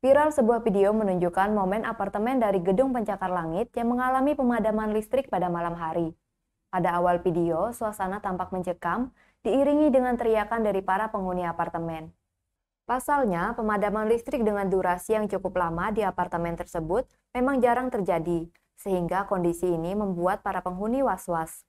Viral sebuah video menunjukkan momen apartemen dari gedung pencakar langit yang mengalami pemadaman listrik pada malam hari. Pada awal video, suasana tampak mencekam, diiringi dengan teriakan dari para penghuni apartemen. Pasalnya, pemadaman listrik dengan durasi yang cukup lama di apartemen tersebut memang jarang terjadi, sehingga kondisi ini membuat para penghuni was-was.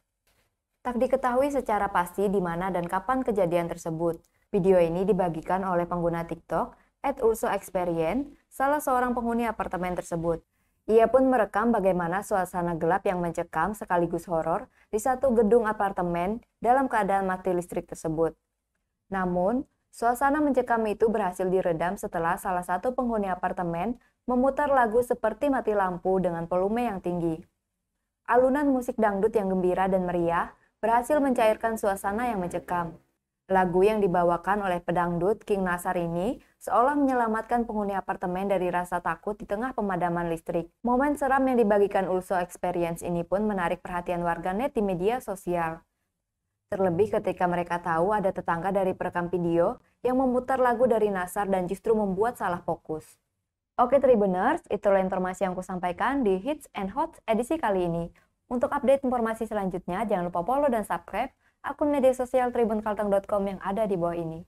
Tak diketahui secara pasti di mana dan kapan kejadian tersebut. Video ini dibagikan oleh pengguna TikTok At Urso Experience, salah seorang penghuni apartemen tersebut. Ia pun merekam bagaimana suasana gelap yang mencekam sekaligus horor di satu gedung apartemen dalam keadaan mati listrik tersebut. Namun, suasana mencekam itu berhasil diredam setelah salah satu penghuni apartemen memutar lagu seperti mati lampu dengan volume yang tinggi. Alunan musik dangdut yang gembira dan meriah berhasil mencairkan suasana yang mencekam. Lagu yang dibawakan oleh pedangdut King Nasar ini seolah menyelamatkan penghuni apartemen dari rasa takut di tengah pemadaman listrik. Momen seram yang dibagikan Ulso Experience ini pun menarik perhatian warganet di media sosial. Terlebih ketika mereka tahu ada tetangga dari perekam video yang memutar lagu dari Nasar dan justru membuat salah fokus. Oke Tribuners, itulah informasi yang kusampaikan sampaikan di Hits and Hot edisi kali ini. Untuk update informasi selanjutnya, jangan lupa follow dan subscribe akun media sosial tribunkalteng.com yang ada di bawah ini.